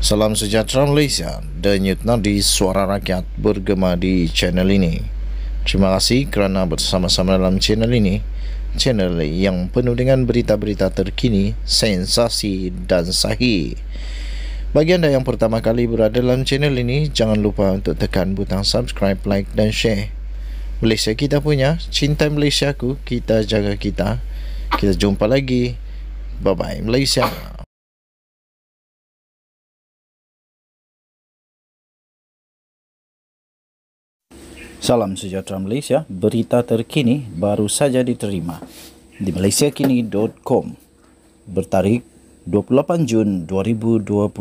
Salam sejahtera Malaysia dan Yutna di Suara Rakyat bergema di channel ini. Terima kasih kerana bersama-sama dalam channel ini. Channel yang penuh dengan berita-berita terkini, sensasi dan sahih. Bagi anda yang pertama kali berada dalam channel ini, jangan lupa untuk tekan butang subscribe, like dan share. Malaysia kita punya, cinta Malaysia ku, kita jaga kita. Kita jumpa lagi. Bye-bye Malaysia. Salam sejahtera Malaysia. Berita terkini baru saja diterima di malaysiakini.com bertarik 28 Jun 2023.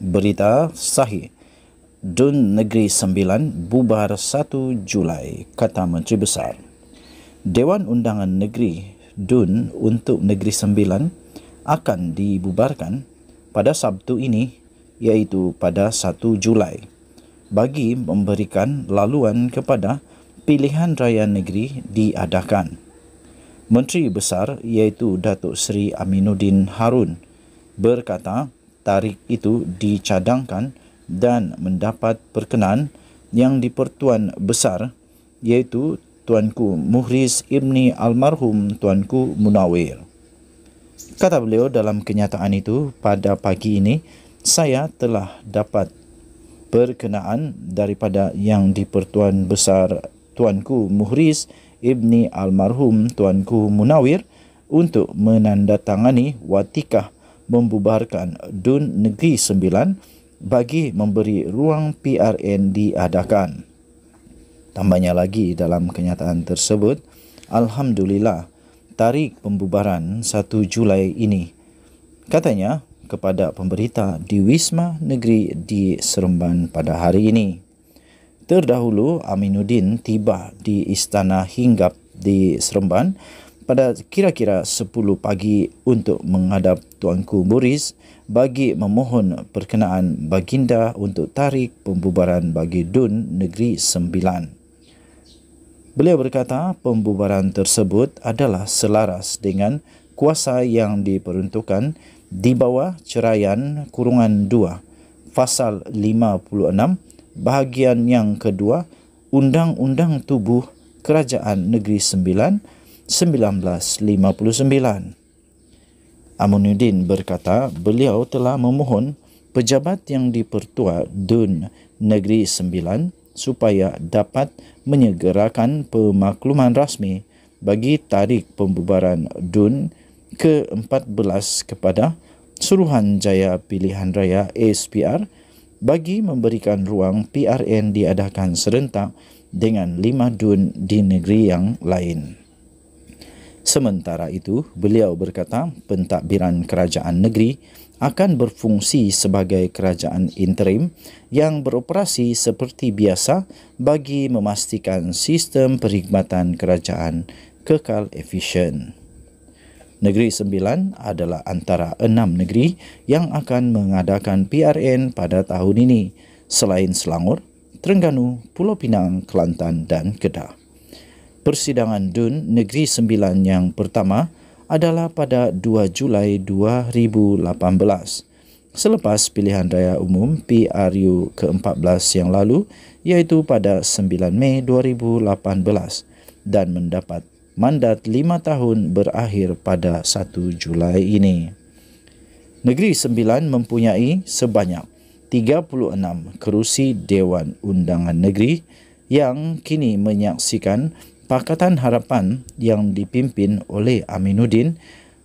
Berita sahih. Dun Negeri Sembilan bubar 1 Julai, kata Menteri Besar. Dewan Undangan Negeri Dun untuk Negeri Sembilan akan dibubarkan pada Sabtu ini iaitu pada 1 Julai bagi memberikan laluan kepada pilihan raya negeri diadakan. Menteri Besar iaitu Datuk Seri Aminuddin Harun berkata tarikh itu dicadangkan dan mendapat perkenan yang dipertuan besar iaitu Tuanku Muhriz Ibni Almarhum Tuanku Munawir. Kata beliau dalam kenyataan itu, pada pagi ini saya telah dapat perkenaan daripada yang di pertuan besar Tuanku Muhriz ibni almarhum Tuanku Munawir untuk menandatangani watikah membubarkan Dun Negeri Sembilan bagi memberi ruang PRN diadakan. Tambahnya lagi dalam kenyataan tersebut, Alhamdulillah, tarikh pembubaran 1 Julai ini. Katanya, kepada pemberita di Wisma Negeri di Seremban pada hari ini. Terdahulu, Aminuddin tiba di istana hinggap di Seremban pada kira-kira 10 pagi untuk menghadap Tuanku Boris bagi memohon perkenaan baginda untuk tarik pembubaran bagi Dun Negeri Sembilan. Beliau berkata pembubaran tersebut adalah selaras dengan kuasa yang diperuntukkan di bawah ceraian kurungan 2 pasal 56 bahagian yang kedua undang-undang tubuh kerajaan negeri 9 1959 Amunuddin berkata beliau telah memohon pejabat yang dipertua Dun Negeri Sembilan supaya dapat menyegerakan pemakluman rasmi bagi tarikh pembubaran Dun Negeri ke-14 kepada Suruhanjaya Pilihan Raya SPR bagi memberikan ruang PRN diadakan serentak dengan lima dun di negeri yang lain. Sementara itu, beliau berkata pentadbiran kerajaan negeri akan berfungsi sebagai kerajaan interim yang beroperasi seperti biasa bagi memastikan sistem perkhidmatan kerajaan kekal efisien. Negeri Sembilan adalah antara enam negeri yang akan mengadakan PRN pada tahun ini selain Selangor, Terengganu, Pulau Pinang, Kelantan dan Kedah. Persidangan DUN Negeri Sembilan yang pertama adalah pada 2 Julai 2018 selepas pilihan raya umum PRU ke-14 yang lalu iaitu pada 9 Mei 2018 dan mendapat mandat lima tahun berakhir pada 1 Julai ini. Negeri Sembilan mempunyai sebanyak 36 kerusi Dewan Undangan Negeri yang kini menyaksikan Pakatan Harapan yang dipimpin oleh Aminuddin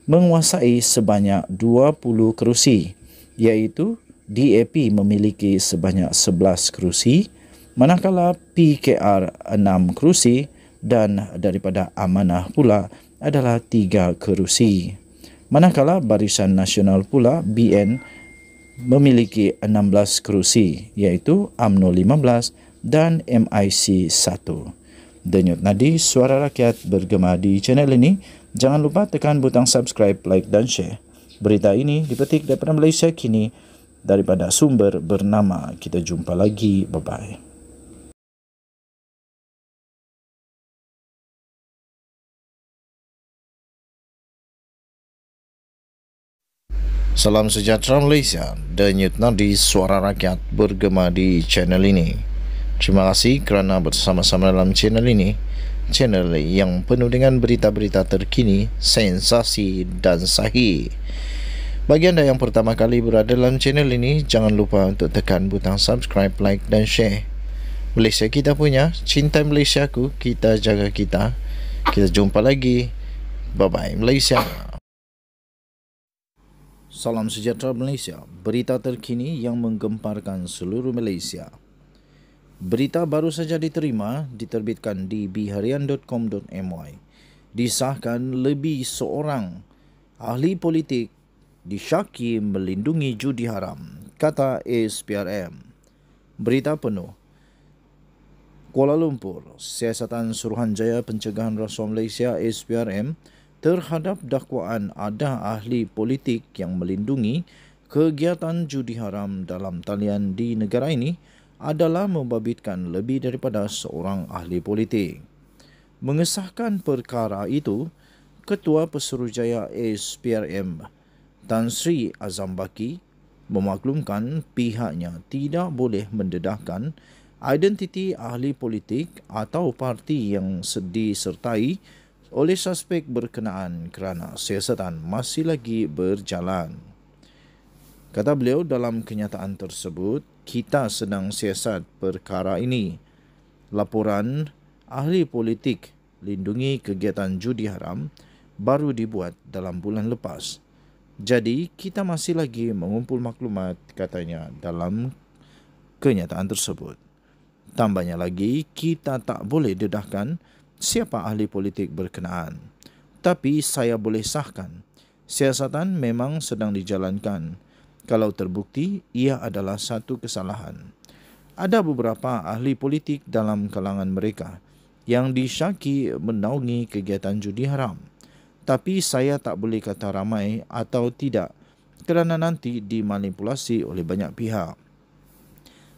menguasai sebanyak 20 kerusi iaitu DAP memiliki sebanyak 11 kerusi manakala PKR 6 kerusi dan daripada amanah pula adalah tiga kerusi. Manakala Barisan Nasional pula BN memiliki 16 kerusi iaitu AMNO 15 dan MIC 1. Denyut nadi suara rakyat bergema di channel ini. Jangan lupa tekan butang subscribe, like dan share. Berita ini dipetik daripada Malaysia kini daripada sumber bernama. Kita jumpa lagi. Bye-bye. Salam sejahtera Malaysia dan Yudnar di Suara Rakyat bergema di channel ini. Terima kasih kerana bersama-sama dalam channel ini. Channel yang penuh dengan berita-berita terkini, sensasi dan sahih. Bagi anda yang pertama kali berada dalam channel ini, jangan lupa untuk tekan butang subscribe, like dan share. Malaysia kita punya, cinta Malaysia ku, kita jaga kita. Kita jumpa lagi. Bye-bye Malaysia. Salam sejahtera Malaysia. Berita terkini yang menggemparkan seluruh Malaysia. Berita baru saja diterima diterbitkan di biharian.com.my. Disahkan lebih seorang ahli politik disyaki melindungi judi haram, kata SPRM. Berita penuh. Kuala Lumpur, Siasatan Suruhanjaya Pencegahan Rasuah Malaysia SPRM terhadap dakwaan ada ahli politik yang melindungi kegiatan judi haram dalam talian di negara ini adalah membabitkan lebih daripada seorang ahli politik. Mengesahkan perkara itu, Ketua Pesuruhjaya SPRM Tan Sri Azam Baki memaklumkan pihaknya tidak boleh mendedahkan identiti ahli politik atau parti yang disertai sertai oleh suspek berkenaan kerana siasatan masih lagi berjalan. Kata beliau dalam kenyataan tersebut, kita sedang siasat perkara ini. Laporan ahli politik lindungi kegiatan judi haram baru dibuat dalam bulan lepas. Jadi kita masih lagi mengumpul maklumat katanya dalam kenyataan tersebut. Tambahnya lagi, kita tak boleh dedahkan siapa ahli politik berkenaan. Tapi saya boleh sahkan, siasatan memang sedang dijalankan. Kalau terbukti, ia adalah satu kesalahan. Ada beberapa ahli politik dalam kalangan mereka yang disyaki menaungi kegiatan judi haram. Tapi saya tak boleh kata ramai atau tidak kerana nanti dimanipulasi oleh banyak pihak.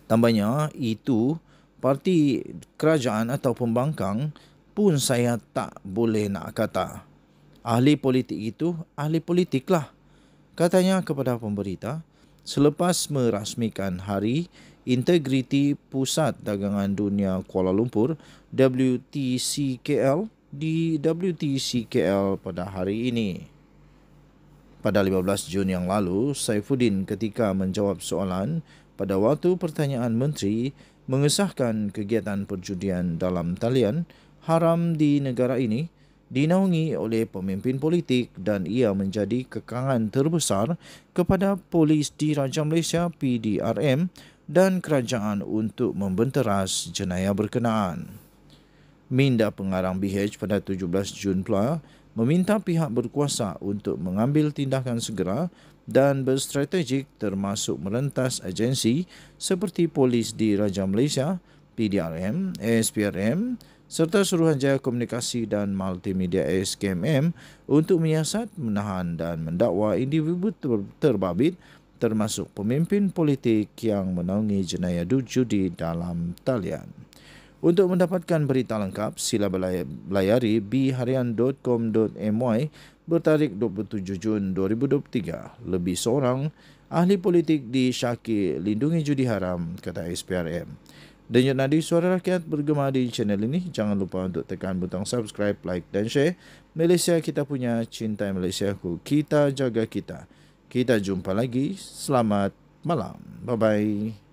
Tambahnya itu parti kerajaan atau pembangkang pun saya tak boleh nak kata. Ahli politik itu ahli politiklah. Katanya kepada pemberita, selepas merasmikan hari Integriti Pusat Dagangan Dunia Kuala Lumpur WTCKL di WTCKL pada hari ini. Pada 15 Jun yang lalu, Saifuddin ketika menjawab soalan pada waktu pertanyaan menteri mengesahkan kegiatan perjudian dalam talian haram di negara ini dinaungi oleh pemimpin politik dan ia menjadi kekangan terbesar kepada polis di Raja Malaysia PDRM dan kerajaan untuk membenteras jenayah berkenaan. Minda pengarang BH pada 17 Jun pula meminta pihak berkuasa untuk mengambil tindakan segera dan berstrategik termasuk merentas agensi seperti polis di Raja Malaysia, PDRM, SPRM, serta Suruhanjaya Komunikasi dan Multimedia SKMM untuk menyiasat, menahan dan mendakwa individu terbabit termasuk pemimpin politik yang menaungi jenayah judi dalam talian. Untuk mendapatkan berita lengkap, sila belayari biharian.com.my bertarik 27 Jun 2023. Lebih seorang ahli politik di disyaki lindungi judi haram, kata SPRM. Dan yang nadi suara rakyat bergema di channel ini, jangan lupa untuk tekan butang subscribe, like dan share. Malaysia kita punya, cinta Malaysia ku, kita jaga kita. Kita jumpa lagi, selamat malam. Bye-bye.